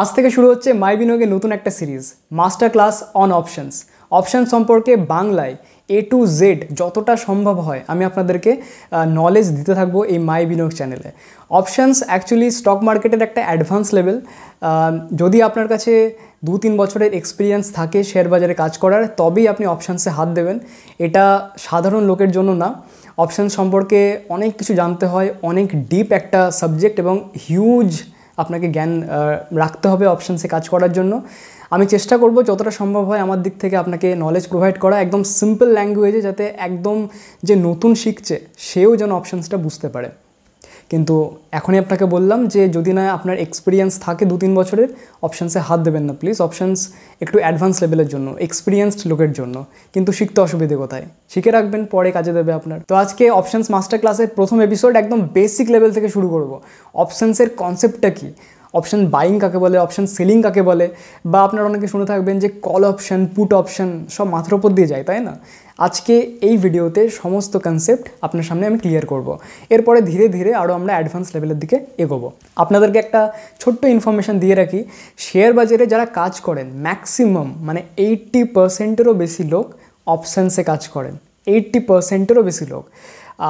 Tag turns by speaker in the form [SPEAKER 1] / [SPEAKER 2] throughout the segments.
[SPEAKER 1] আজ থেকে শুরু হচ্ছে মাই বিনিয়োগের নতুন একটা series master class on options option সম্পর্কে বাংলায় এ টু জেড যতটা সম্ভব হয় আমি আপনাদেরকে নলেজ দিতে থাকবো এই মাই বিনিয়োগ চ্যানেলে অপশানস অ্যাকচুয়ালি স্টক মার্কেটের একটা অ্যাডভান্স লেভেল যদি আপনার কাছে দু তিন বছরের এক্সপিরিয়েন্স থাকে শেয়ার বাজারে কাজ করার তবেই আপনি অপশানসে হাত দেবেন এটা সাধারণ লোকের জন্য না অপশান সম্পর্কে অনেক কিছু জানতে হয় অনেক ডিপ একটা সাবজেক্ট এবং হিউজ আপনাকে জ্ঞান রাখতে হবে অপশানসে কাজ করার জন্য আমি চেষ্টা করব যতটা সম্ভব হয় আমার দিক থেকে আপনাকে নলেজ প্রোভাইড করা একদম সিম্পল ল্যাঙ্গুয়েজে যাতে একদম যে নতুন শিখছে সেও যেন অপশানসটা বুঝতে পারে কিন্তু এখনই আপনাকে বললাম যে যদি না আপনার এক্সপিরিয়েন্স থাকে দু তিন বছরের অপশানসে হাত দেবেন না প্লিজ অপশানস একটু অ্যাডভান্স লেভেলের জন্য এক্সপিরিয়েন্সড লোকের জন্য কিন্তু শিখতে অসুবিধে কোথায় শিখে রাখবেন পরে কাজে দেবে আপনার তো আজকে অপশানস মাস্টার ক্লাসের প্রথম এপিসোড একদম বেসিক লেভেল থেকে শুরু করব অপশানসের কনসেপ্টটা কী অপশান বাইং কাকে বলে অপশান সেলিং কাকে বলে বা আপনারা অনেকে শুনে থাকবেন যে কল অপশান পুট অপশান সব মাথার ওপর দিয়ে যায় তাই না আজকে এই ভিডিওতে সমস্ত কনসেপ্ট আপনার সামনে আমি ক্লিয়ার করব। এরপরে ধীরে ধীরে আরও আমরা অ্যাডভান্স লেভেলের দিকে এগোবো আপনাদেরকে একটা ছোট্ট ইনফরমেশান দিয়ে রাখি শেয়ার বাজারে যারা কাজ করেন ম্যাক্সিমাম মানে এইট্টি পার্সেন্টেরও বেশি লোক অপশানসে কাজ করেন এইট্টি পার্সেন্টেরও বেশি লোক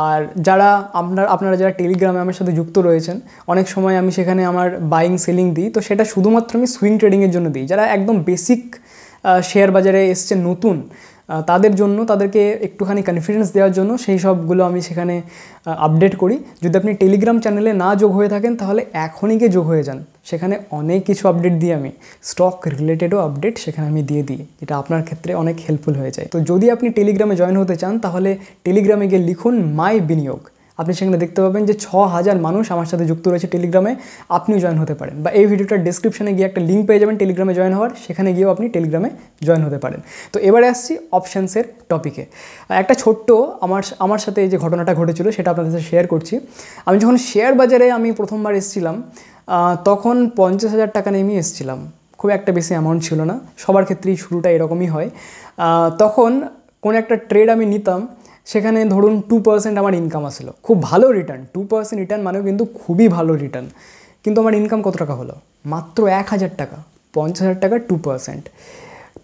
[SPEAKER 1] আর যারা আপনার আপনারা যারা টেলিগ্রামে আমার সাথে যুক্ত রয়েছেন অনেক সময় আমি সেখানে আমার বাইং সেলিং দিই তো সেটা শুধুমাত্র আমি সুইং ট্রেডিংয়ের জন্য দিই যারা একদম বেসিক শেয়ার বাজারে এসছে নতুন তাদের জন্য তাদেরকে একটুখানি কনফিডেন্স দেওয়ার জন্য সেই সবগুলো আমি সেখানে আপডেট করি যদি আপনি টেলিগ্রাম চ্যানেলে না যোগ হয়ে থাকেন তাহলে এখনই গিয়ে যোগ হয়ে যান সেখানে অনেক কিছু আপডেট দিই আমি স্টক রিলেটেডও আপডেট সেখানে আমি দিয়ে দিই যেটা আপনার ক্ষেত্রে অনেক হেল্পফুল হয়ে যায় তো যদি আপনি টেলিগ্রামে জয়েন হতে চান তাহলে টেলিগ্রামে গিয়ে লিখুন মাই বিনিয়োগ আপনি সেখানে দেখতে পাবেন যে ছ হাজার মানুষ আমার সাথে যুক্ত রয়েছে টেলিগ্রামে আপনিও জয়েন হতে পারেন বা এই ভিডিওটার ডিসক্রিপশনে গিয়ে একটা লিঙ্ক পেয়ে যাবেন টেলিগ্রামে জয়েন হওয়ার সেখানে গিয়েও আপনি টেলিগ্রামে জয়েন হতে পারেন তো এবারে আসছি অপশানসের টপিকে একটা ছোট্ট আমার আমার সাথে যে ঘটনাটা ঘটেছিল সেটা আপনাদের সাথে শেয়ার করছি আমি যখন শেয়ার বাজারে আমি প্রথমবার এসেছিলাম তখন পঞ্চাশ হাজার টাকা নেমে এসেছিলাম খুব একটা বেশি অ্যামাউন্ট ছিল না সবার ক্ষেত্রেই শুরুটা এরকমই হয় তখন কোন একটা ট্রেড আমি নিতাম সেখানে ধরুন টু পার্সেন্ট আমার ইনকাম আসলো খুব ভালো রিটার্ন টু পার্সেন্ট রিটার্ন মানেও কিন্তু খুবই ভালো রিটার্ন কিন্তু আমার ইনকাম কত টাকা হলো মাত্র এক হাজার টাকা পঞ্চাশ হাজার টাকা টু পার্সেন্ট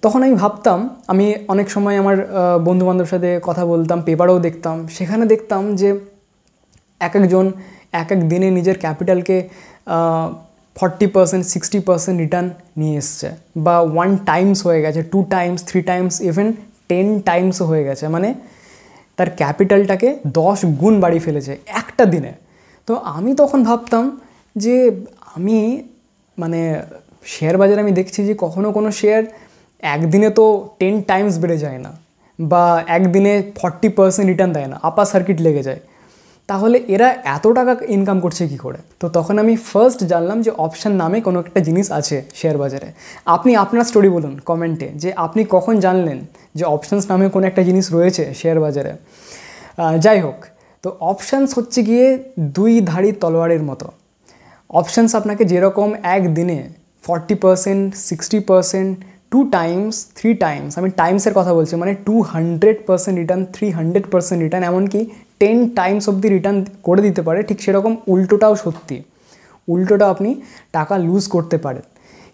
[SPEAKER 1] তখন আমি ভাবতাম আমি অনেক সময় আমার বন্ধুবান্ধবের সাথে কথা বলতাম পেপারেও দেখতাম সেখানে দেখতাম যে এক একজন এক এক দিনে নিজের ক্যাপিটালকে forty percent sixty percent return নিয়ে এসছে বা ওয়ান টাইমস হয়ে গেছে two times three times even ten টাইমসও হয়ে গেছে মানে তার ক্যাপিটালটাকে দশ গুণ বাড়িয়ে ফেলেছে একটা দিনে তো আমি তখন ভাবতাম যে আমি মানে শেয়ার বাজারে আমি দেখছি যে কখনো কোনো শেয়ার একদিনে তো টেন টাইমস বেড়ে যায় না বা একদিনে ফর্টি পার্সেন্ট রিটার্ন দেয় না আপার সার্কিট লেগে যায় তাহলে এরা এত টাকা ইনকাম করছে কি করে তো তখন আমি ফার্স্ট জানলাম যে অপশান নামে কোনো একটা জিনিস আছে শেয়ার বাজারে আপনি আপনার স্টোরি বলুন কমেন্টে যে আপনি কখন জানলেন যে অপশানস নামে কোনো একটা জিনিস রয়েছে শেয়ার বাজারে যাই হোক তো অপশানস হচ্ছে গিয়ে দুই ধাড়ি তলোয়ারের মতো অপশানস আপনাকে যেরকম একদিনে forty percent sixty percent two times three times আমি টাইমসের কথা বলছি মানে two hundred percent return three hundred percent return এমনকি টেন টাইমস অবধি রিটার্ন করে দিতে পারে ঠিক সেরকম উল্টোটাও সত্যি উল্টোটা আপনি টাকা লুজ করতে পারেন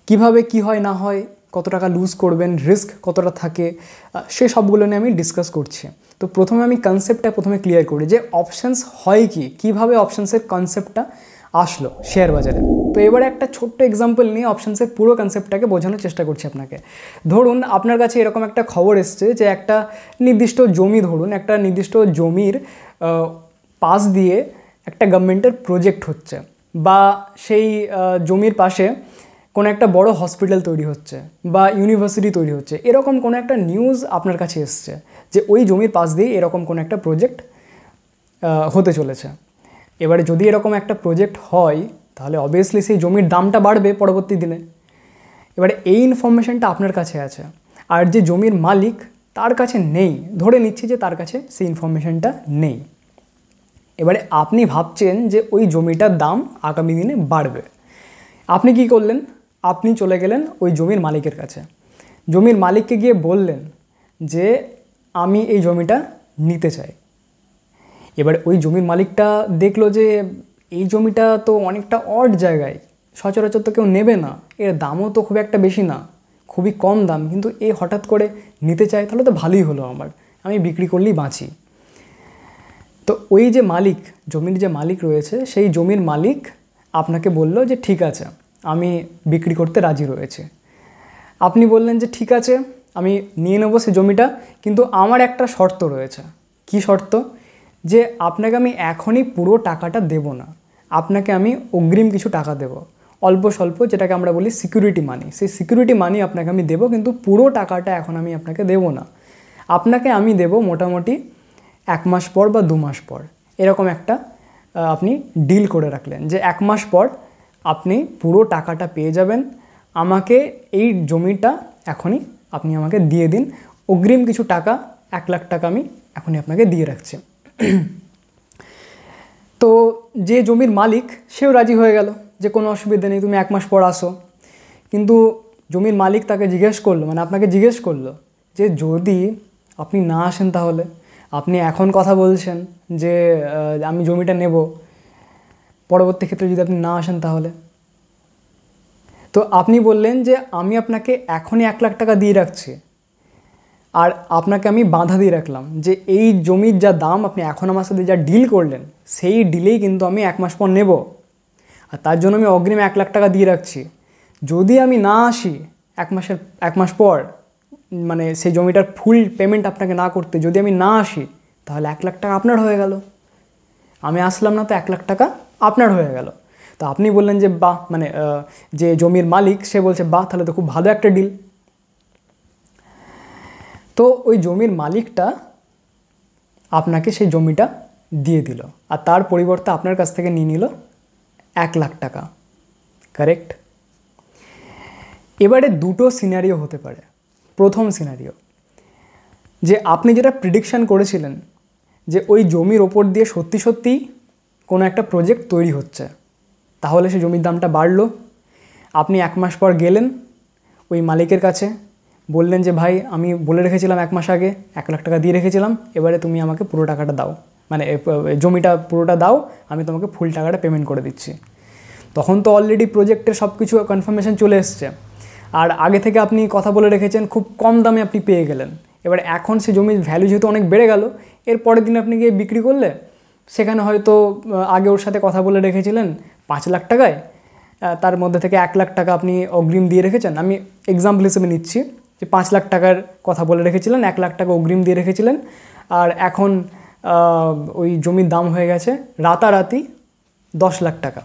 [SPEAKER 1] কিভাবে কি হয় না হয় কত টাকা লুজ করবেন রিস্ক কতটা থাকে সে সবগুলো নিয়ে আমি ডিসকাস করছি তো প্রথমে আমি কনসেপ্টটা প্রথমে ক্লিয়ার করি যে অপশানস হয় কি কিভাবে অপশানসের কনসেপ্টটা আসলো শেয়ার বাজারে তো এবারে একটা ছোট্ট এক্সাম্পল নিয়ে অপশানসের পুরো কনসেপ্টটাকে বোঝানোর চেষ্টা করছি আপনাকে ধরুন আপনার কাছে এরকম একটা খবর এসছে যে একটা নির্দিষ্ট জমি ধরুন একটা নির্দিষ্ট জমির পাশ দিয়ে একটা গভর্নমেন্টের প্রজেক্ট হচ্ছে বা সেই জমির পাশে কোনো একটা বড় হসপিটাল তৈরি হচ্ছে বা ইউনিভার্সিটি তৈরি হচ্ছে এরকম কোনো একটা নিউজ আপনার কাছে এসছে যে ওই জমির পাশ দিয়ে এরকম কোনো একটা প্রজেক্ট হতে চলেছে এবারে যদি এরকম একটা প্রজেক্ট হয় তাহলে অবভিয়াসলি সেই জমির দামটা বাড়বে পরবর্তী দিনে এবারে এই ইনফরমেশানটা আপনার কাছে আছে আর যে জমির মালিক তার কাছে নেই ধরে নিচ্ছি যে তার কাছে সেই ইনফরমেশানটা নেই এবারে আপনি ভাবছেন যে ওই জমিটার দাম আগামী দিনে বাড়বে আপনি কি করলেন আপনি চলে গেলেন ওই জমির মালিকের কাছে জমির মালিককে গিয়ে বললেন যে আমি এই জমিটা নিতে চাই এবার ওই জমির মালিকটা দেখলো যে এই জমিটা তো অনেকটা অড জায়গায় সচরাচর তো কেউ নেবে না এর দামও তো খুব একটা বেশি না খুবই কম দাম কিন্তু এ হঠাৎ করে নিতে চাই তাহলে তো ভালোই হলো আমার আমি বিক্রি করলেই বাঁচি তো ওই যে মালিক জমির যে মালিক রয়েছে সেই জমির মালিক আপনাকে বলল যে ঠিক আছে আমি বিক্রি করতে রাজি রয়েছে আপনি বললেন যে ঠিক আছে আমি নিয়ে নেবো সে জমিটা কিন্তু আমার একটা শর্ত রয়েছে কি শর্ত যে আপনাকে আমি এখনই পুরো টাকাটা দেব না আপনাকে আমি অগ্রিম কিছু টাকা দেবো অল্প স্বল্প যেটাকে আমরা বলি সিকিউরিটি মানি সেই সিকিউরিটি মানি আপনাকে আমি দেবো কিন্তু পুরো টাকাটা এখন আমি আপনাকে দেবো না আপনাকে আমি দেব মোটামুটি এক মাস পর বা দু মাস পর এরকম একটা আপনি ডিল করে রাখলেন যে এক মাস পর আপনি পুরো টাকাটা পেয়ে যাবেন আমাকে এই জমিটা এখনই আপনি আমাকে দিয়ে দিন অগ্রিম কিছু টাকা এক লাখ টাকা আমি এখনই আপনাকে দিয়ে রাখছি তো যে জমির মালিক সেও রাজি হয়ে গেল যে কোনো অসুবিধা নেই তুমি এক মাস পর আসো কিন্তু জমির মালিক তাকে জিজ্ঞেস করলো মানে আপনাকে জিজ্ঞেস করলো যে যদি আপনি না আসেন তাহলে আপনি এখন কথা বলছেন যে আমি জমিটা নেব পরবর্তী ক্ষেত্রে যদি আপনি না আসেন তাহলে তো আপনি বললেন যে আমি আপনাকে এখনই এক লাখ টাকা দিয়ে রাখছি আর আপনাকে আমি বাঁধা দিয়ে রাখলাম যে এই জমির যা দাম আপনি এখন আমার সাথে যা ডিল করলেন সেই ডিলেই কিন্তু আমি এক মাস পর নেব আর তার জন্য আমি অগ্রিম এক লাখ টাকা দিয়ে রাখছি যদি আমি না আসি এক মাসের এক মাস পর মানে সেই জমিটার ফুল পেমেন্ট আপনাকে না করতে যদি আমি না আসি তাহলে এক লাখ টাকা আপনার হয়ে গেল আমি আসলাম না তো এক লাখ টাকা আপনার হয়ে গেল তো আপনি বললেন যে বাহ মানে যে জমির মালিক সে বলছে বাহ তাহলে তো খুব ভালো একটা ডিল তো ওই জমির মালিকটা আপনাকে সেই জমিটা দিয়ে দিল আর তার পরিবর্তে আপনার কাছ থেকে নিয়ে নিল এক লাখ টাকা কারেক্ট এবারে দুটো সিনারিও হতে পারে প্রথম সিনারিও যে আপনি যেটা প্রিডিকশান করেছিলেন যে ওই জমির ওপর দিয়ে সত্যি সত্যি কোনো একটা প্রজেক্ট তৈরি হচ্ছে তাহলে সে জমির দামটা বাড়ল আপনি এক মাস পর গেলেন ওই মালিকের কাছে বললেন যে ভাই আমি বলে রেখেছিলাম এক মাস আগে এক লাখ টাকা দিয়ে রেখেছিলাম এবারে তুমি আমাকে পুরো টাকাটা দাও মানে জমিটা পুরোটা দাও আমি তোমাকে ফুল টাকাটা পেমেন্ট করে দিচ্ছি তখন তো অলরেডি প্রজেক্টের সব কিছু কনফার্মেশন চলে এসছে আর আগে থেকে আপনি কথা বলে রেখেছেন খুব কম দামে আপনি পেয়ে গেলেন এবার এখন সে জমির ভ্যালু যেহেতু অনেক বেড়ে গেল এর পরের দিন আপনি গিয়ে বিক্রি করলে সেখানে হয়তো আগে ওর সাথে কথা বলে রেখেছিলেন পাঁচ লাখ টাকায় তার মধ্যে থেকে এক লাখ টাকা আপনি অগ্রিম দিয়ে রেখেছেন আমি এক্সাম্পল হিসেবে নিচ্ছি যে পাঁচ লাখ টাকার কথা বলে রেখেছিলেন এক লাখ টাকা অগ্রিম দিয়ে রেখেছিলেন আর এখন ওই জমির দাম হয়ে গেছে রাতারাতি দশ লাখ টাকা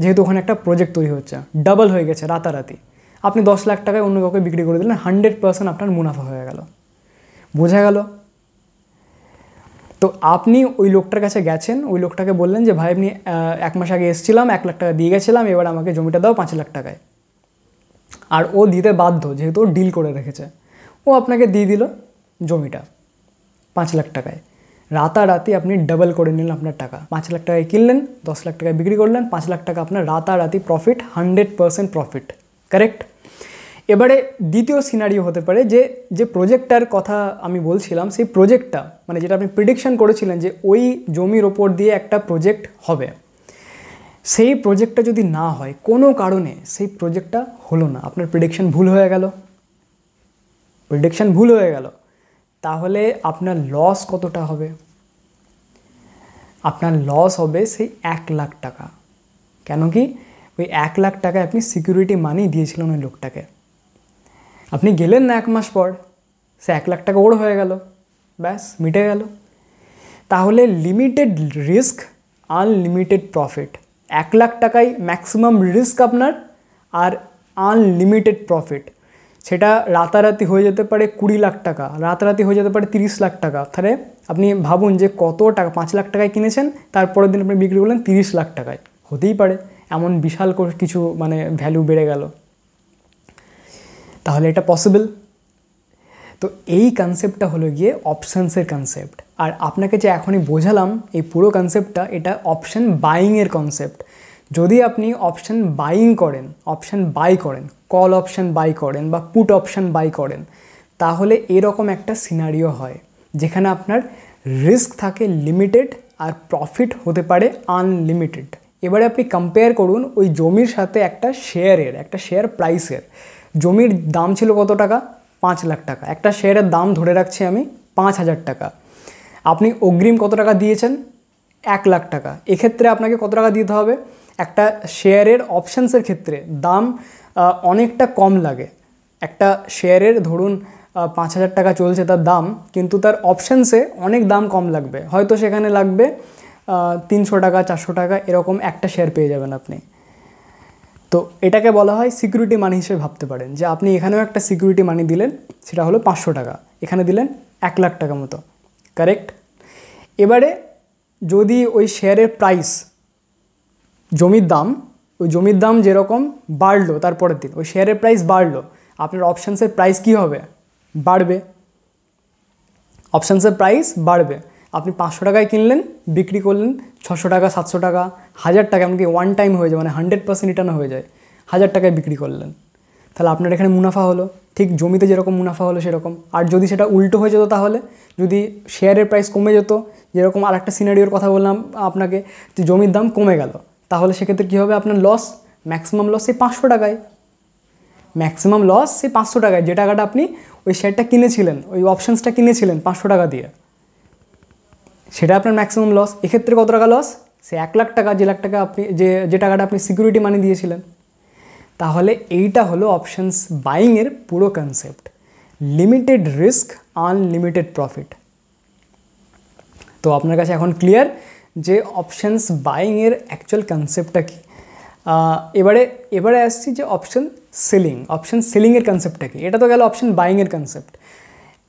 [SPEAKER 1] যেহেতু ওখানে একটা প্রজেক্ট তৈরি হচ্ছে ডাবল হয়ে গেছে রাতারাতি আপনি দশ লাখ টাকায় অন্য কাউকে বিক্রি করে দিলেন হান্ড্রেড পার্সেন্ট আপনার মুনাফা হয়ে গেল বোঝা গেল তো আপনি ওই লোকটার কাছে গেছেন ওই লোকটাকে বললেন যে ভাই আপনি এক মাস আগে এসেছিলাম এক লাখ টাকা দিয়ে গেছিলাম এবার আমাকে জমিটা দাও পাঁচ লাখ টাকায় আর ও দিতে বাধ্য যেহেতু ও ডিল করে রেখেছে ও আপনাকে দিয়ে দিল জমিটা পাঁচ লাখ টাকায় রাতারাতি আপনি ডাবল করে নিলেন আপনার টাকা পাঁচ লাখ টাকায় কিনলেন দশ লাখ টাকায় বিক্রি করলেন পাঁচ লাখ টাকা আপনার রাতারাতি profit hundred percent profit correct এবারে দ্বিতীয় সিনারিও হতে পারে যে যে প্রজেক্টটার কথা আমি বলছিলাম সেই প্রজেক্টটা মানে যেটা আপনি প্রিডিকশন করেছিলেন যে ওই জমির ওপর দিয়ে একটা প্রজেক্ট হবে সেই প্রজেক্টটা যদি না হয় কোনো কারণে সেই প্রজেক্টটা হলো না আপনার প্রিডিকশন ভুল হয়ে গেল প্রিডিকশন ভুল হয়ে গেল তাহলে আপনার লস কতটা হবে আপনার লস হবে সেই এক লাখ টাকা কেন কি ওই এক লাখ টাকা আপনি সিকিউরিটি মানি দিয়েছিলেন ওই লোকটাকে আপনি গেলেন না এক মাস পর সে এক লাখ টাকা ওর হয়ে গেল ব্যাস মিটে গেল তাহলে লিমিটেড রিস্ক আনলিমিটেড প্রফিট এক লাখ টাকায় ম্যাক্সিমাম রিস্ক আপনার আর আনলিমিটেড প্রফিট সেটা রাতারাতি হয়ে যেতে পারে কুড়ি লাখ টাকা রাতারাতি হয়ে যেতে পারে তিরিশ লাখ টাকা তাহলে আপনি ভাবুন যে কত টাকা পাঁচ লাখ টাকায় কিনেছেন তারপরের দিন আপনি বিক্রি করলেন তিরিশ লাখ টাকায় হতেই পারে এমন বিশাল কিছু মানে ভ্যালু বেড়ে গেল তাহলে এটা পসিবল তো এই কনসেপ্টটা হলো গিয়ে অপশানসের কনসেপ্ট আর আপনাকে যে এখনই বোঝালাম এই পুরো কনসেপ্টটা এটা অপশান বাইংয়ের কনসেপ্ট যদি আপনি অপশান বাইং করেন অপশান বাই করেন কল অপশান বাই করেন বা পুট অপশান বাই করেন তাহলে এরকম একটা সিনারিও হয় যেখানে আপনার রিস্ক থাকে লিমিটেড আর প্রফিট হতে পারে আনলিমিটেড এবারে আপনি কম্পেয়ার করুন ওই জমির সাথে একটা শেয়ারের একটা শেয়ার প্রাইসের জমির দাম ছিল কত টাকা পাঁচ লাখ টাকা একটা শেয়ারের দাম ধরে রাখছি আমি পাঁচ হাজার টাকা আপনি অগ্রিম কত টাকা দিয়েছেন এক লাখ টাকা এক্ষেত্রে আপনাকে কত টাকা দিতে হবে একটা শেয়ারের অপশানসের ক্ষেত্রে দাম অনেকটা কম লাগে একটা শেয়ারের ধরুন পাঁচ হাজার টাকা চলছে তার দাম কিন্তু তার অপশানসে অনেক দাম কম লাগবে হয়তো সেখানে লাগবে তিনশো টাকা চারশো টাকা এরকম একটা শেয়ার পেয়ে যাবেন আপনি তো এটাকে বলা হয় সিকিউরিটি মানি হিসেবে ভাবতে পারেন যে আপনি এখানেও একটা সিকিউরিটি মানি দিলেন সেটা হলো পাঁচশো টাকা এখানে দিলেন এক লাখ টাকা মতো কারেক্ট এবারে যদি ওই শেয়ারের প্রাইস জমির দাম ওই জমির দাম যেরকম বাড়লো তারপরের দিন ওই শেয়ারের প্রাইস বাড়লো আপনার অপশানসের প্রাইস কি হবে বাড়বে অপশানসের প্রাইস বাড়বে আপনি পাঁচশো টাকায় কিনলেন বিক্রি করলেন ছশো টাকা সাতশো টাকা হাজার টাকা এমনকি ওয়ান টাইম হয়ে যায় মানে হান্ড্রেড পার্সেন্ট রিটার্ন হয়ে যায় হাজার টাকায় বিক্রি করলেন তাহলে আপনার এখানে মুনাফা হলো ঠিক জমিতে যেরকম মুনাফা হলো সেরকম আর যদি সেটা উল্টো হয়ে যেত তাহলে যদি শেয়ারের প্রাইস কমে যেত যেরকম আর একটা সিনারিওর কথা বললাম আপনাকে যে জমির দাম কমে গেল তাহলে সেক্ষেত্রে কী হবে আপনার লস ম্যাক্সিমাম লস সেই পাঁচশো টাকায় ম্যাক্সিমাম লস সেই পাঁচশো টাকায় যে টাকাটা আপনি ওই শেয়ারটা কিনেছিলেন ওই অপশানসটা কিনেছিলেন পাঁচশো টাকা দিয়ে সেটা আপনার ম্যাক্সিমাম লস এক্ষেত্রে কত টাকা লস সে এক লাখ টাকা যে লাখ টাকা আপনি যে যে টাকাটা আপনি সিকিউরিটি মানি দিয়েছিলেন তাহলে এইটা হলো অপশানস বাইংয়ের পুরো concept limited risk unlimited profit তো আপনার কাছে এখন ক্লিয়ার যে অপশানস বাইংয়ের অ্যাকচুয়াল কনসেপ্টটা কী এবারে এবারে আসছি যে অপশান সেলিং অপশান সেলিংয়ের কনসেপ্টটা কী এটা তো গেল অপশান বাইংয়ের কনসেপ্ট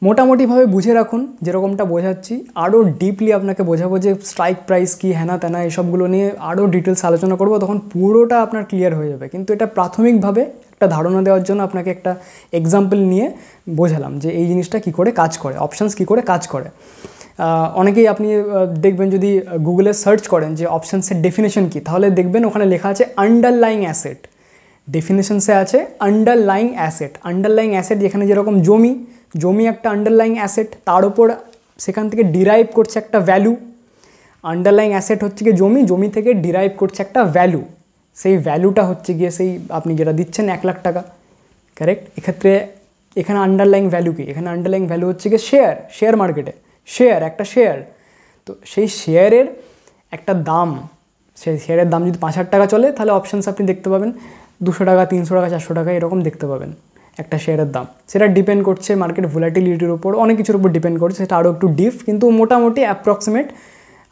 [SPEAKER 1] মোটামুটিভাবে বুঝে রাখুন যেরকমটা বোঝাচ্ছি আরও ডিপলি আপনাকে বোঝাবো যে স্ট্রাইক প্রাইস কী হ্যানা ত্যানা এসবগুলো নিয়ে আরও ডিটেলস আলোচনা করবো তখন পুরোটা আপনার ক্লিয়ার হয়ে যাবে কিন্তু এটা প্রাথমিকভাবে একটা ধারণা দেওয়ার জন্য আপনাকে একটা এক্সাম্পল নিয়ে বোঝালাম যে এই জিনিসটা কি করে কাজ করে অপশানস কি করে কাজ করে অনেকেই আপনি দেখবেন যদি গুগলে সার্চ করেন যে অপশানসের ডেফিনেশন কী তাহলে দেখবেন ওখানে লেখা আছে আন্ডারলাইং অ্যাসেট ডেফিনেশনসে আছে আন্ডারলাইং অ্যাসেট আন্ডারলাইং অ্যাসেট যেখানে যেরকম জমি জমি একটা আন্ডারলাইং অ্যাসেট তার ওপর সেখান থেকে ডিরাইভ করছে একটা ভ্যালু আন্ডারলাইং অ্যাসেট হচ্ছে গিয়ে জমি জমি থেকে ডিরাইভ করছে একটা ভ্যালু সেই ভ্যালুটা হচ্ছে গিয়ে সেই আপনি যেটা দিচ্ছেন এক লাখ টাকা কারেক্ট এক্ষেত্রে এখানে আন্ডারলাইং ভ্যালু কি এখানে আন্ডারলাইং ভ্যালু হচ্ছে গিয়ে শেয়ার শেয়ার মার্কেটে শেয়ার একটা শেয়ার তো সেই শেয়ারের একটা দাম সেই শেয়ারের দাম যদি পাঁচ হাজার টাকা চলে তাহলে অপশানস আপনি দেখতে পাবেন দুশো টাকা তিনশো টাকা চারশো টাকা এরকম দেখতে পাবেন একটা শেয়ারের দাম সেটা ডিপেন্ড করছে মার্কেট ভোলাটিলিটির উপর অনেক কিছুর উপর ডিপেন্ড করছে সেটা আরও একটু ডিপ কিন্তু মোটামুটি অ্যাপ্রক্সিমেট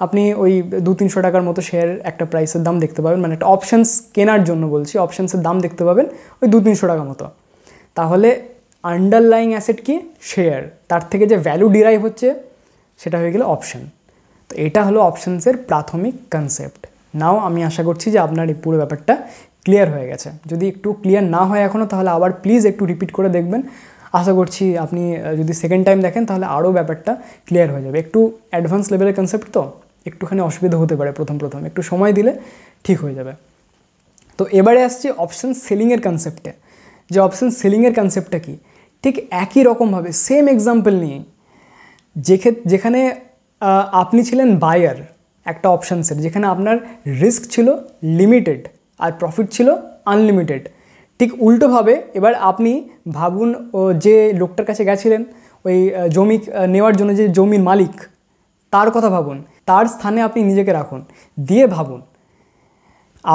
[SPEAKER 1] আপনি ওই দু তিনশো টাকার মতো শেয়ার একটা প্রাইসের দাম দেখতে পাবেন মানে একটা অপশানস কেনার জন্য বলছি অপশানসের দাম দেখতে পাবেন ওই দু তিনশো টাকা মতো তাহলে আন্ডারলাইং অ্যাসেট কি শেয়ার তার থেকে যে ভ্যালু ডিরাইভ হচ্ছে সেটা হয়ে গেল অপশান তো এটা হলো অপশানসের প্রাথমিক কনসেপ্ট নাও আমি আশা করছি যে আপনার এই পুরো ব্যাপারটা ক্লিয়ার হয়ে গেছে যদি একটু ক্লিয়ার না হয় এখনও তাহলে আবার প্লিজ একটু রিপিট করে দেখবেন আশা করছি আপনি যদি সেকেন্ড টাইম দেখেন তাহলে আরও ব্যাপারটা ক্লিয়ার হয়ে যাবে একটু অ্যাডভান্স লেভেলের কনসেপ্ট তো একটুখানি অসুবিধা হতে পারে প্রথম প্রথম একটু সময় দিলে ঠিক হয়ে যাবে তো এবারে আসছি অপশান সেলিংয়ের কনসেপ্টে যে অপশান সেলিংয়ের কনসেপ্টটা কি ঠিক একই রকমভাবে সেম এক্সাম্পল নিয়ে যেখানে আপনি ছিলেন বায়ার একটা অপশানসের যেখানে আপনার রিস্ক ছিল লিমিটেড আর প্রফিট ছিল আনলিমিটেড ঠিক উল্টোভাবে এবার আপনি ভাবুন যে লোকটার কাছে গেছিলেন ওই জমি নেওয়ার জন্য যে জমির মালিক তার কথা ভাবুন তার স্থানে আপনি নিজেকে রাখুন দিয়ে ভাবুন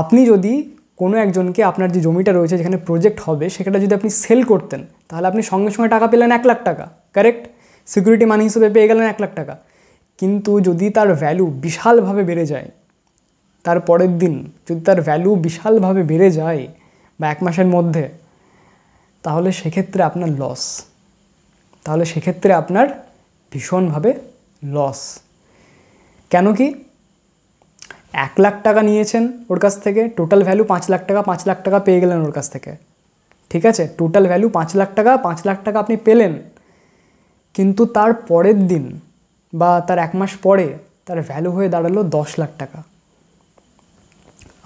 [SPEAKER 1] আপনি যদি কোনো একজনকে আপনার যে জমিটা রয়েছে যেখানে প্রজেক্ট হবে সেটা যদি আপনি সেল করতেন তাহলে আপনি সঙ্গে সঙ্গে টাকা পেলেন এক লাখ টাকা কারেক্ট সিকিউরিটি মানি হিসেবে পেয়ে গেলেন এক লাখ টাকা কিন্তু যদি তার ভ্যালু বিশালভাবে বেড়ে যায় তার পরের দিন যদি তার ভ্যালু বিশালভাবে বেড়ে যায় বা এক মাসের মধ্যে তাহলে সেক্ষেত্রে আপনার লস তাহলে সেক্ষেত্রে আপনার ভীষণভাবে লস কেন কি এক লাখ টাকা নিয়েছেন ওর কাছ থেকে টোটাল ভ্যালু পাঁচ লাখ টাকা পাঁচ লাখ টাকা পেয়ে গেলেন ওর কাছ থেকে ঠিক আছে টোটাল ভ্যালু পাঁচ লাখ টাকা পাঁচ লাখ টাকা আপনি পেলেন কিন্তু তার পরের দিন বা তার এক মাস পরে তার ভ্যালু হয়ে দাঁড়ালো দশ লাখ টাকা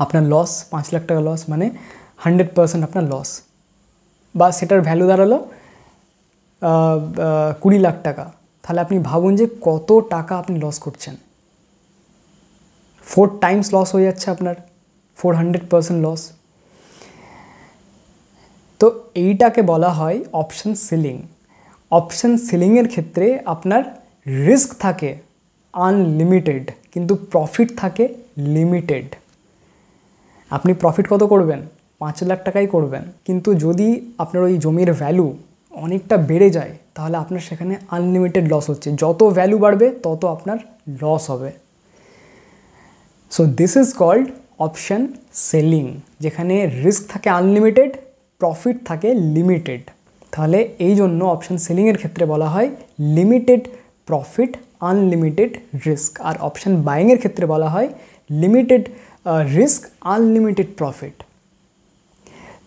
[SPEAKER 1] আপনার লস পাঁচ লাখ টাকা লস মানে হান্ড্রেড পারসেন্ট আপনার লস বা সেটার ভ্যালু দাঁড়ালো কুড়ি লাখ টাকা তাহলে আপনি ভাবুন যে কত টাকা আপনি লস করছেন ফোর টাইমস লস হয়ে যাচ্ছে আপনার ফোর হান্ড্রেড পারসেন্ট লস তো এইটাকে বলা হয় অপশন সেলিং অপশন সেলিংয়ের ক্ষেত্রে আপনার রিস্ক থাকে আনলিমিটেড কিন্তু প্রফিট থাকে লিমিটেড আপনি প্রফিট কত করবেন পাঁচ লাখ টাকাই করবেন কিন্তু যদি আপনার ওই জমির ভ্যালু অনেকটা বেড়ে যায় তাহলে আপনার সেখানে আনলিমিটেড লস হচ্ছে যত ভ্যালু বাড়বে তত আপনার লস হবে so this is called option selling যেখানে রিস্ক থাকে আনলিমিটেড প্রফিট থাকে লিমিটেড তাহলে এই যে অন্য অপশন সেলিং এর ক্ষেত্রে বলা হয় লিমিটেড प्रॉफिट আনলিমিটেড রিস্ক আর অপশন বাইয়িং এর ক্ষেত্রে বলা হয় লিমিটেড রিস্ক আনলিমিটেড प्रॉफिट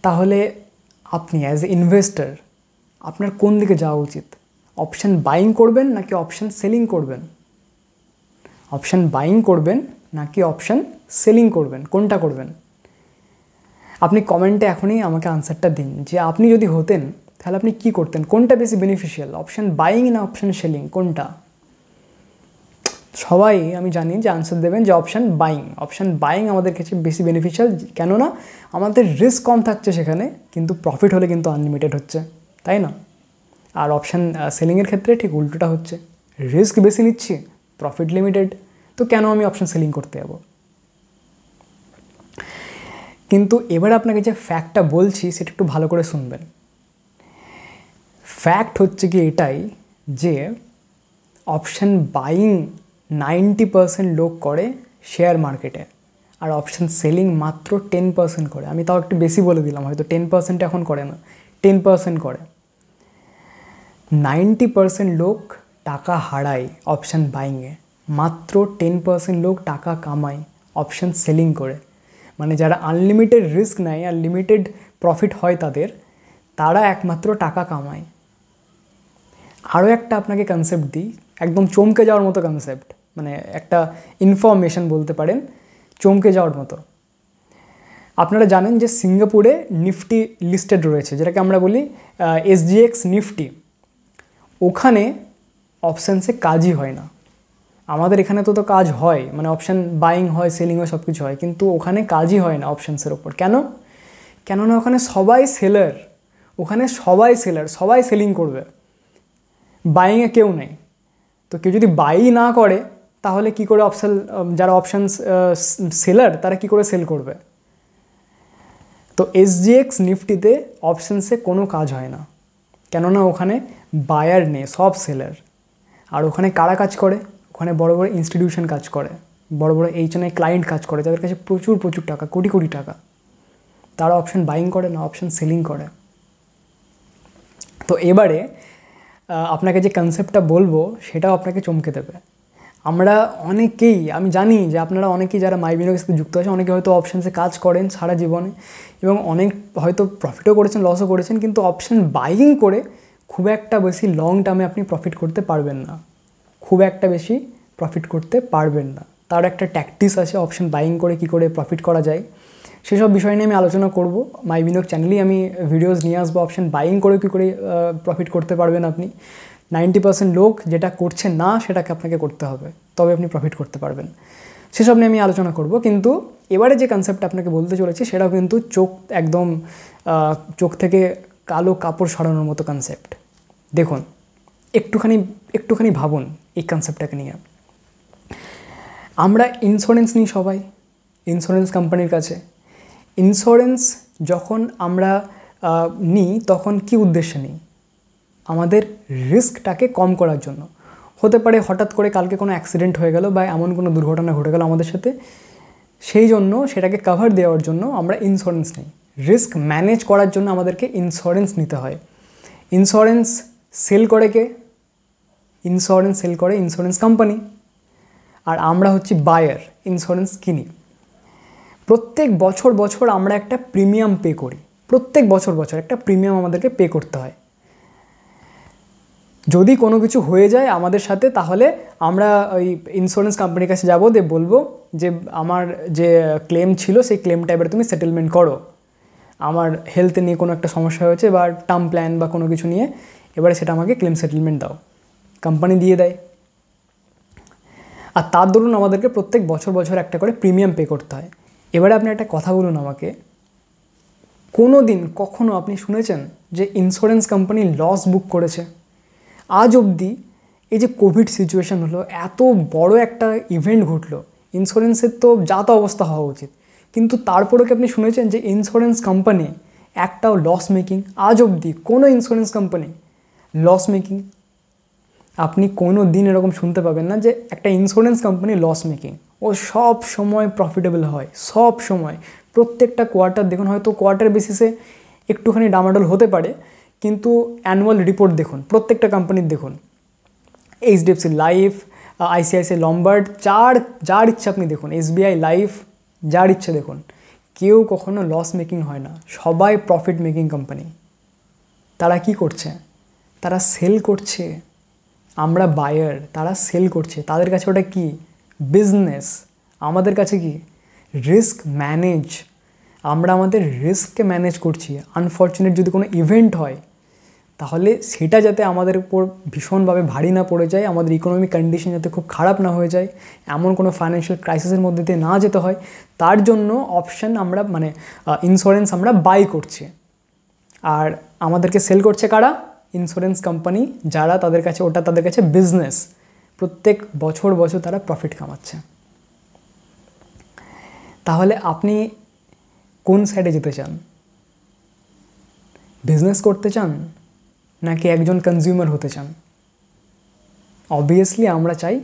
[SPEAKER 1] তাহলে আপনি এজ ইনভেস্টর আপনার কোন দিকে যাওয়া উচিত অপশন বাইয়িং করবেন নাকি অপশন সেলিং করবেন অপশন বাইয়িং করবেন নাকি অপশন সেলিং করবেন কোনটা করবেন আপনি কমেন্টে এখনই আমাকে आंसरটা দিন যে আপনি যদি হতেন তাহলে আপনি কি করতেন কোনটা বেশি বেনিফিশিয়াল অপশান বাইং না অপশান সেলিং কোনটা সবাই আমি জানি যে আনসার দেবেন যে অপশান বাইং অপশান বাইং আমাদের কাছে বেশি বেনিফিশিয়াল কেননা আমাদের রিস্ক কম থাকছে সেখানে কিন্তু প্রফিট হলে কিন্তু আনলিমিটেড হচ্ছে তাই না আর অপশান সেলিংয়ের ক্ষেত্রে ঠিক উল্টোটা হচ্ছে রিস্ক বেশি নিচ্ছি প্রফিট লিমিটেড তো কেন আমি অপশান সেলিং করতে যাবো কিন্তু এবার আপনাকে যে ফ্যাক্টটা বলছি সেটা একটু ভালো করে শুনবেন ফ্যাক্ট হচ্ছে কি এটাই যে অপশান বাইং নাইনটি পারসেন্ট লোক করে শেয়ার মার্কেটে আর অপশান সেলিং মাত্র টেন পার্সেন্ট করে আমি তাও একটু বেশি বলে দিলাম হয়তো টেন পার্সেন্ট এখন করে না টেন পার্সেন্ট করে নাইনটি পার্সেন্ট লোক টাকা হারায় অপশান বাইংয়ে মাত্র টেন পার্সেন্ট লোক টাকা কামায় অপশান সেলিং করে মানে যারা আনলিমিটেড রিস্ক নেয় আর লিমিটেড প্রফিট হয় তাদের তারা একমাত্র টাকা কামায় আরও একটা আপনাকে কনসেপ্ট দিই একদম চমকে যাওয়ার মতো কনসেপ্ট মানে একটা ইনফরমেশন বলতে পারেন চমকে যাওয়ার মতো আপনারা জানেন যে সিঙ্গাপুরে নিফটি লিস্টেড রয়েছে যেটাকে আমরা বলি এসডিএক্স নিফটি ওখানে অপশানসে কাজই হয় না আমাদের এখানে তো তো কাজ হয় মানে অপশান বাইং হয় সেলিং হয় সব কিছু হয় কিন্তু ওখানে কাজই হয় না অপশানসের ওপর কেন কেননা ওখানে সবাই সেলার ওখানে সবাই সেলার সবাই সেলিং করবে বাইংয়ে কেউ নেই তো কেউ যদি বাই না করে তাহলে কি করে অপশান যারা অপশান সেলার তারা কি করে সেল করবে তো এসজিএক্স নিফটিতে অপশানসে কোনো কাজ হয় না কেননা ওখানে বায়ার নেই সব সেলার আর ওখানে কারা কাজ করে ওখানে বড় বড় ইনস্টিটিউশন কাজ করে বড় বড় এইচএনআই ক্লায়েন্ট কাজ করে যাদের কাছে প্রচুর প্রচুর টাকা কোটি কোটি টাকা তারা অপশান বাইং করে না অপশান সেলিং করে তো এবারে আপনাকে যে কনসেপ্টটা বলবো সেটাও আপনাকে চমকে দেবে আমরা অনেকেই আমি জানি যে আপনারা অনেকেই যারা মাইবিনোর সাথে যুক্ত আছে অনেকে হয়তো অপশানসে কাজ করেন সারা জীবনে এবং অনেক হয়তো প্রফিটও করেছেন লসও করেছেন কিন্তু অপশান বাইং করে খুব একটা বেশি লং টার্মে আপনি প্রফিট করতে পারবেন না খুব একটা বেশি প্রফিট করতে পারবেন না তার একটা ট্যাকটিস আছে অপশান বাইং করে কি করে প্রফিট করা যায় সেসব বিষয় নিয়ে আমি আলোচনা করব মাই বিনিয়োগ চ্যানেলেই আমি ভিডিওস নিয়ে আসবো অপশন বাইং করে কী করে প্রফিট করতে পারবেন আপনি নাইনটি পার্সেন্ট লোক যেটা করছে না সেটাকে আপনাকে করতে হবে তবে আপনি প্রফিট করতে পারবেন সেসব নিয়ে আমি আলোচনা করব কিন্তু এবারে যে কনসেপ্ট আপনাকে বলতে চলেছি সেটাও কিন্তু চোখ একদম চোখ থেকে কালো কাপড় সরানোর মতো কনসেপ্ট দেখুন একটুখানি একটুখানি ভাবুন এই কনসেপ্টটাকে নিয়ে আমরা ইন্স্যুরেন্স নিই সবাই ইন্স্যুরেন্স কোম্পানির কাছে ইন্স্যুরেন্স যখন আমরা নিই তখন কি উদ্দেশ্যে নিই আমাদের রিস্কটাকে কম করার জন্য হতে পারে হঠাৎ করে কালকে কোনো অ্যাক্সিডেন্ট হয়ে গেল বা এমন কোনো দুর্ঘটনা ঘটে গেল আমাদের সাথে সেই জন্য সেটাকে কাভার দেওয়ার জন্য আমরা ইন্স্যুরেন্স নিই রিস্ক ম্যানেজ করার জন্য আমাদেরকে ইন্স্যুরেন্স নিতে হয় ইন্স্যুরেন্স সেল করে কে ইন্স্যুরেন্স সেল করে ইন্স্যুরেন্স কোম্পানি আর আমরা হচ্ছি বায়ার ইন্স্যুরেন্স কিনি প্রত্যেক বছর বছর আমরা একটা প্রিমিয়াম পে করি প্রত্যেক বছর বছর একটা প্রিমিয়াম আমাদেরকে পে করতে হয় যদি কোনো কিছু হয়ে যায় আমাদের সাথে তাহলে আমরা ওই ইন্স্যুরেন্স কোম্পানির কাছে যাবো দিয়ে বলবো যে আমার যে ক্লেম ছিল সেই ক্লেমটা টাইপের তুমি সেটেলমেন্ট করো আমার হেলথ নিয়ে কোনো একটা সমস্যা হয়েছে বা টার্ম প্ল্যান বা কোনো কিছু নিয়ে এবারে সেটা আমাকে ক্লেম সেটেলমেন্ট দাও কোম্পানি দিয়ে দেয় আর তার দরুন আমাদেরকে প্রত্যেক বছর বছর একটা করে প্রিমিয়াম পে করতে হয় এবারে আপনি একটা কথা বলুন আমাকে কোনো দিন কখনও আপনি শুনেছেন যে ইন্স্যুরেন্স কোম্পানি লস বুক করেছে আজ অবধি এই যে কোভিড সিচুয়েশান হলো এত বড় একটা ইভেন্ট ঘটলো ইন্স্যুরেন্সের তো যা তা অবস্থা হওয়া উচিত কিন্তু তারপরেও কি আপনি শুনেছেন যে ইন্স্যুরেন্স কোম্পানি একটাও লস মেকিং আজ অবধি কোনো ইন্স্যুরেন্স কোম্পানি লস মেকিং আপনি কোনো দিন এরকম শুনতে পাবেন না যে একটা ইন্স্যুরেন্স কোম্পানি লস মেকিং ও সব সময় প্রফিটেবল হয় সব সময় প্রত্যেকটা কোয়ার্টার দেখুন হয়তো কোয়ার্টার বেসিসে একটুখানি ডামাডোল হতে পারে কিন্তু অ্যানুয়াল রিপোর্ট দেখুন প্রত্যেকটা কোম্পানির দেখুন এইচডিএফসি লাইফ আইসিআইসিআই লম্বার্ড যার যার ইচ্ছা আপনি দেখুন এসবিআই লাইফ যার ইচ্ছা দেখুন কেউ কখনো লস মেকিং হয় না সবাই প্রফিট মেকিং কোম্পানি তারা কি করছে তারা সেল করছে আমরা বায়ার তারা সেল করছে তাদের কাছে ওটা কী বিজনেস আমাদের কাছে কি রিস্ক ম্যানেজ আমরা আমাদের রিস্ককে ম্যানেজ করছি আনফর্চুনেট যদি কোনো ইভেন্ট হয় তাহলে সেটা যাতে আমাদের উপর ভীষণভাবে ভারী না পড়ে যায় আমাদের ইকোনমিক কন্ডিশন যাতে খুব খারাপ না হয়ে যায় এমন কোনো ফাইন্যান্সিয়াল ক্রাইসিসের মধ্যে দিয়ে না যেতে হয় তার জন্য অপশান আমরা মানে ইন্স্যুরেন্স আমরা বাই করছি আর আমাদেরকে সেল করছে কারা ইন্স্যুরেন্স কোম্পানি যারা তাদের কাছে ওটা তাদের কাছে বিজনেস প্রত্যেক বছর বছর তারা প্রফিট কামাচ্ছে তাহলে আপনি কোন সাইডে যেতে চান বিজনেস করতে চান নাকি একজন কনজিউমার হতে চান অবভিয়াসলি আমরা চাই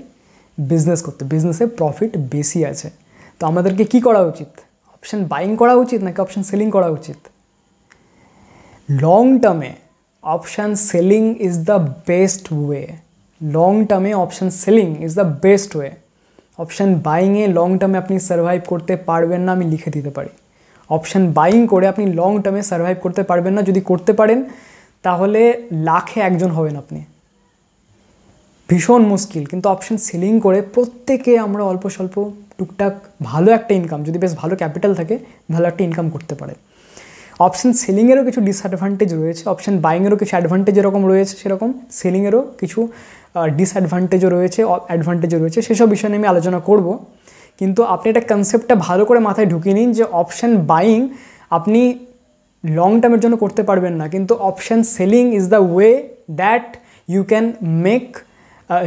[SPEAKER 1] বিজনেস করতে বিজনেসে প্রফিট বেশি আছে তো আমাদেরকে কি করা উচিত অপশান বাইং করা উচিত নাকি অপশান সেলিং করা উচিত লং টার্মে option selling is the best way long টার্মে option selling is the best way option বাইংয়ে লং টার্মে আপনি সার্ভাইভ করতে পারবেন না আমি লিখে দিতে পারি অপশান বাইং করে আপনি লং টার্মে সার্ভাইভ করতে পারবেন না যদি করতে পারেন তাহলে লাখে একজন হবেন আপনি ভীষণ মুশকিল কিন্তু অপশান সেলিং করে প্রত্যেকে আমরা অল্প স্বল্প টুকটাক ভালো একটা ইনকাম যদি বেশ ভালো ক্যাপিটাল থাকে ভালো একটা ইনকাম করতে পারেন অপশন সেলিংয়েরও কিছু ডিসঅ্যাডভান্টেজ রয়েছে অপশন বাইংয়েরও কিছু অ্যাডভান্টেজ এরকম রয়েছে সেরকম সেলিংয়েরও কিছু ডিসঅ্যাডভান্টেজও রয়েছে অ্যাডভান্টেজও রয়েছে সেসব বিষয় নিয়ে আমি আলোচনা করব কিন্তু আপনি এটা কনসেপ্টটা ভালো করে মাথায় ঢুকিয়ে নিন যে অপশন বাইং আপনি লং টার্মের জন্য করতে পারবেন না কিন্তু option selling is the way that you can make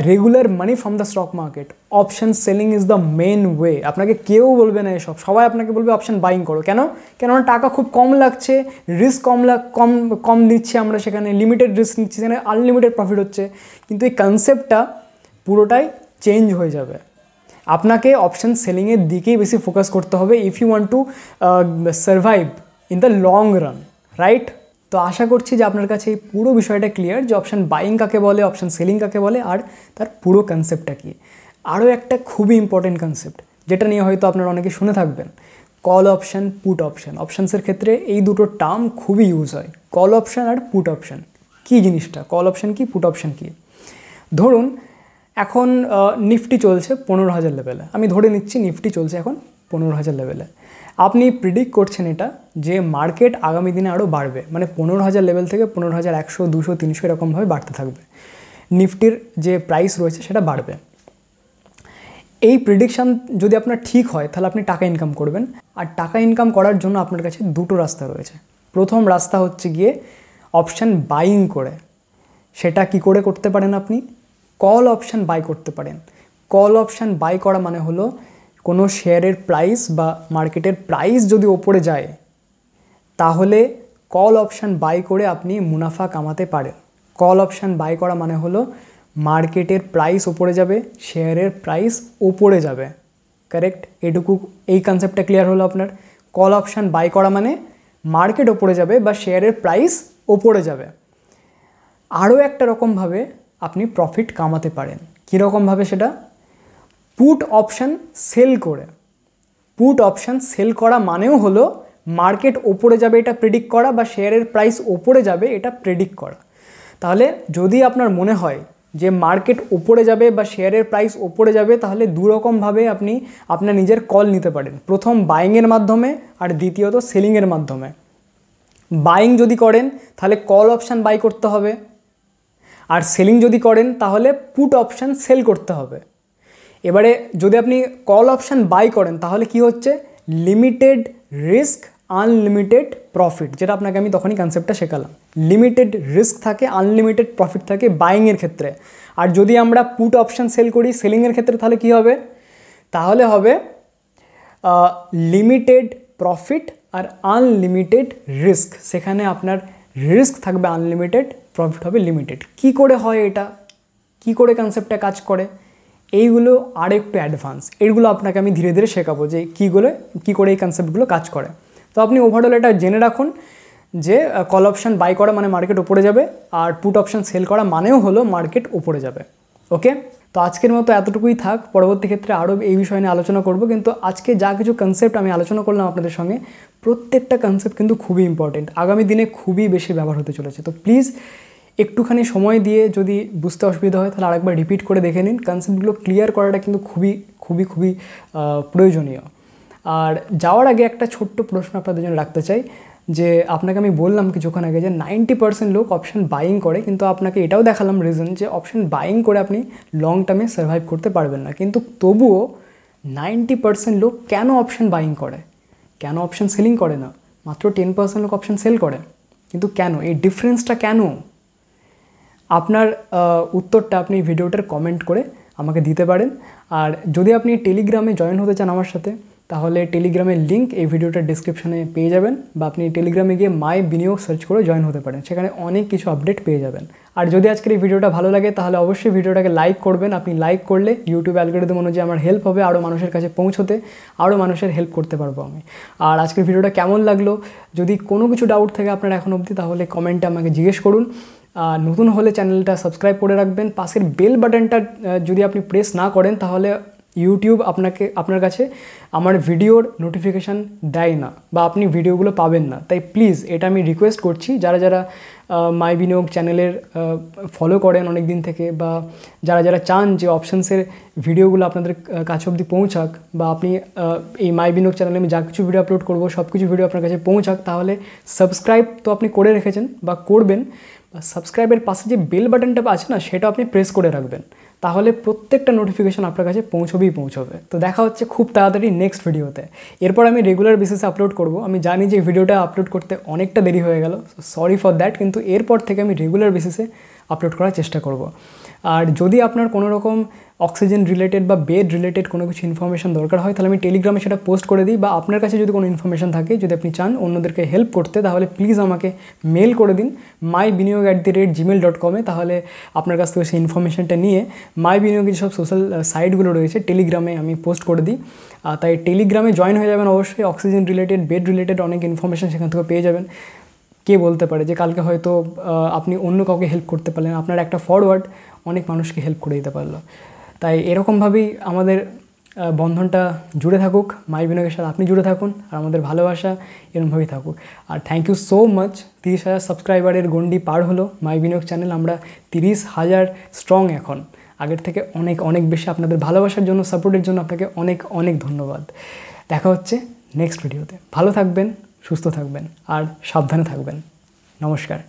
[SPEAKER 1] regular money from the stock market option selling is the main way আপনাকে কেউ বলবে না এসব সবাই আপনাকে বলবে অপশান বাইং করো কেন কেননা টাকা খুব কম লাগছে রিস্ক কম লাগ কম কম নিচ্ছে আমরা সেখানে লিমিটেড রিস্ক নিচ্ছি সেখানে আনলিমিটেড প্রফিট হচ্ছে কিন্তু এই কনসেপ্টটা পুরোটাই চেঞ্জ হয়ে যাবে আপনাকে অপশান সেলিংয়ের দিকেই বেশি ফোকাস করতে হবে if you want to survive in the long run right তো আশা করছি যে আপনার কাছে এই পুরো বিষয়টা ক্লিয়ার যে অপশান বাইং কাকে বলে অপশান সেলিং কাকে বলে আর তার পুরো কনসেপ্টটা কী আরও একটা খুবই ইম্পর্টেন্ট কনসেপ্ট যেটা নিয়ে হয়তো আপনারা অনেকে শুনে থাকবেন কল অপশান পুট অপশান অপশানসের ক্ষেত্রে এই দুটো টার্ম খুবই ইউজ হয় কল অপশান আর পুট অপশান কী জিনিসটা কল অপশান কি পুট অপশান কী ধরুন এখন নিফটি চলছে পনেরো হাজার লেভেলে আমি ধরে নিচ্ছি নিফটি চলছে এখন পনেরো হাজার লেভেলে আপনি প্রিডিক্ট করছেন এটা যে মার্কেট আগামী দিনে আরও বাড়বে মানে পনেরো হাজার লেভেল থেকে পনেরো হাজার একশো দুশো তিনশো এরকমভাবে বাড়তে থাকবে নিফটির যে প্রাইস রয়েছে সেটা বাড়বে এই প্রিডিকশান যদি আপনার ঠিক হয় তাহলে আপনি টাকা ইনকাম করবেন আর টাকা ইনকাম করার জন্য আপনার কাছে দুটো রাস্তা রয়েছে প্রথম রাস্তা হচ্ছে গিয়ে অপশান বাইং করে সেটা কি করে করতে পারেন আপনি কল অপশান বাই করতে পারেন কল অপশান বাই করা মানে হলো কোনো শেয়ারের প্রাইস বা মার্কেটের প্রাইস যদি ওপরে যায় তাহলে কল অপশান বাই করে আপনি মুনাফা কামাতে পারেন কল অপশান বাই করা মানে হলো মার্কেটের প্রাইস ওপরে যাবে শেয়ারের প্রাইস ওপরে যাবে কারেক্ট এটুকু এই কনসেপ্টটা ক্লিয়ার হলো আপনার কল অপশান বাই করা মানে মার্কেট ওপরে যাবে বা শেয়ারের প্রাইস ওপরে যাবে আরও একটা রকমভাবে আপনি প্রফিট কামাতে পারেন কীরকমভাবে সেটা পুট অপশান সেল করে পুট অপশান সেল করা মানেও হলো মার্কেট ওপরে যাবে এটা প্রেডিক্ট করা বা শেয়ারের প্রাইস ওপরে যাবে এটা প্রেডিক্ট করা তাহলে যদি আপনার মনে হয় যে মার্কেট ওপরে যাবে বা শেয়ারের প্রাইস ওপরে যাবে তাহলে দুরকমভাবে আপনি আপনার নিজের কল নিতে পারেন প্রথম বাইংয়ের মাধ্যমে আর দ্বিতীয়ত সেলিংয়ের মাধ্যমে বাইং যদি করেন তাহলে কল অপশান বাই করতে হবে আর সেলিং যদি করেন তাহলে পুট অপশান সেল করতে হবে এবারে যদি আপনি কল অপশান বাই করেন তাহলে কি হচ্ছে লিমিটেড রিস্ক আনলিমিটেড প্রফিট যেটা আপনাকে আমি তখনই কনসেপ্টটা শেখালাম লিমিটেড রিস্ক থাকে আনলিমিটেড প্রফিট থাকে বাইংয়ের ক্ষেত্রে আর যদি আমরা পুট অপশান সেল করি সেলিংয়ের ক্ষেত্রে তাহলে কি হবে তাহলে হবে লিমিটেড প্রফিট আর আনলিমিটেড রিস্ক সেখানে আপনার রিস্ক থাকবে আনলিমিটেড প্রফিট হবে লিমিটেড কি করে হয় এটা কি করে কনসেপ্টটা কাজ করে এইগুলো আর একটু অ্যাডভান্স এগুলো আপনাকে আমি ধীরে ধীরে শেখাবো যে কীগুলো কী করে এই কনসেপ্টগুলো কাজ করে তো আপনি ওভারঅল এটা জেনে রাখুন যে কল অপশান বাই করা মানে মার্কেট ওপরে যাবে আর পুট অপশান সেল করা মানেও হলো মার্কেট উপরে যাবে ওকে তো আজকের মতো এতটুকুই থাক পরবর্তী ক্ষেত্রে আরও এই বিষয় নিয়ে আলোচনা করব কিন্তু আজকে যা কিছু কনসেপ্ট আমি আলোচনা করলাম আপনাদের সঙ্গে প্রত্যেকটা কনসেপ্ট কিন্তু খুবই ইম্পর্টেন্ট আগামী দিনে খুবই বেশি ব্যবহার হতে চলেছে তো প্লিজ একটুখানি সময় দিয়ে যদি বুঝতে অসুবিধা হয় তাহলে আরেকবার রিপিট করে দেখে নিন কনসেপ্টগুলো ক্লিয়ার করাটা কিন্তু খুবই খুবই খুবই প্রয়োজনীয় আর যাওয়ার আগে একটা ছোট্ট প্রশ্ন আপনাদের জন্য রাখতে চাই যে আপনাকে আমি বললাম কিছুক্ষণ আগে যে নাইনটি পার্সেন্ট লোক অপশন বাইং করে কিন্তু আপনাকে এটাও দেখালাম রিজন যে অপশন বাইং করে আপনি লং টার্মে সার্ভাইভ করতে পারবেন না কিন্তু তবুও নাইনটি পার্সেন্ট লোক কেন অপশন বাইং করে কেন অপশন সেলিং করে না মাত্র টেন পার্সেন্ট লোক অপশন সেল করে কিন্তু কেন এই ডিফারেন্সটা কেন আপনার উত্তরটা আপনি ভিডিওটার কমেন্ট করে আমাকে দিতে পারেন আর যদি আপনি টেলিগ্রামে জয়েন হতে চান আমার সাথে তাহলে টেলিগ্রামের লিঙ্ক এই ভিডিওটার ডিসক্রিপশানে পেয়ে যাবেন বা আপনি টেলিগ্রামে গিয়ে মাই বিনিয়োগ সার্চ করে জয়েন হতে পারেন সেখানে অনেক কিছু আপডেট পেয়ে যাবেন আর যদি আজকের এই ভিডিওটা ভালো লাগে তাহলে অবশ্যই ভিডিওটাকে লাইক করবেন আপনি লাইক করলে ইউটিউব অ্যালগোরিদম অনুযায়ী আমার হেল্প হবে আরও মানুষের কাছে পৌঁছতে আরও মানুষের হেল্প করতে পারবো আমি আর আজকের ভিডিওটা কেমন লাগলো যদি কোনো কিছু ডাউট থাকে আপনার এখন অবধি তাহলে কমেন্টে আমাকে জিজ্ঞেস করুন আর নতুন হলে চ্যানেলটা সাবস্ক্রাইব করে রাখবেন পাশের বেল বাটনটা যদি আপনি প্রেস না করেন তাহলে ইউটিউব আপনাকে আপনার কাছে আমার ভিডিওর নোটিফিকেশান দেয় না বা আপনি ভিডিওগুলো পাবেন না তাই প্লিজ এটা আমি রিকোয়েস্ট করছি যারা যারা মাই বিনিয়োগ চ্যানেলের ফলো করেন অনেক দিন থেকে বা যারা যারা চান যে অপশানসের ভিডিওগুলো আপনাদের কাছে অবধি পৌঁছাক বা আপনি এই মাই বিনিয়োগ চ্যানেলে আমি যা কিছু ভিডিও আপলোড করবো সব কিছু ভিডিও আপনার কাছে পৌঁছাক তাহলে সাবস্ক্রাইব তো আপনি করে রেখেছেন বা করবেন সাবস্ক্রাইবের পাশে যে বেল বাটনটা আছে না সেটা আপনি প্রেস করে রাখবেন তাহলে প্রত্যেকটা নোটিফিকেশন আপনার কাছে পৌঁছবেই পৌঁছবে তো দেখা হচ্ছে খুব তাড়াতাড়ি নেক্সট ভিডিওতে এরপর আমি রেগুলার বেসিসে আপলোড করব আমি জানি যে ভিডিওটা আপলোড করতে অনেকটা দেরি হয়ে গেল সরি ফর দ্যাট কিন্তু এরপর থেকে আমি রেগুলার বেসিসে আপলোড করার চেষ্টা করব আর যদি আপনার কোনো রকম অক্সিজেন রিলেটেড বা বেড রিলেটেড কোনো কিছু ইনফরমেশান দরকার হয় তাহলে আমি টেলিগ্রামে সেটা পোস্ট করে দিই বা আপনার কাছে যদি কোনো ইনফরমেশান থাকে যদি আপনি চান অন্যদেরকে হেল্প করতে তাহলে প্লিজ আমাকে মেল করে দিন মাই বিনিয়োগ at the rate gmail dot কমে তাহলে আপনার কাছ থেকে সেই ইনফরমেশানটা নিয়ে মাই বিনিয়োগের সব সোশ্যাল সাইটগুলো রয়েছে টেলিগ্রামে আমি পোস্ট করে দিই তাই টেলিগ্রামে জয়েন হয়ে যাবেন অবশ্যই অক্সিজেন রিলেটেড বেড রিলেটেড অনেক ইনফরমেশান সেখান থেকে পেয়ে যাবেন কে বলতে পারে যে কালকে হয়তো আপনি অন্য কাউকে হেল্প করতে পারলেন আপনার একটা ফরওয়ার্ড অনেক মানুষকে হেল্প করে দিতে পারলো তাই এরকমভাবেই আমাদের বন্ধনটা জুড়ে থাকুক মাই বিনয়ের সাথে আপনি জুড়ে থাকুন আর আমাদের ভালোবাসা এরমভাবেই থাকুক আর থ্যাংক ইউ সো মাচ তিরিশ হাজার সাবস্ক্রাইবারের গন্ডি পার হলো মাই বিনিয়োগ চ্যানেল আমরা তিরিশ হাজার স্ট্রং এখন আগের থেকে অনেক অনেক বেশি আপনাদের ভালোবাসার জন্য সাপোর্টের জন্য আপনাকে অনেক অনেক ধন্যবাদ দেখা হচ্ছে নেক্সট ভিডিওতে ভালো থাকবেন সুস্থ থাকবেন আর সাবধানে থাকবেন নমস্কার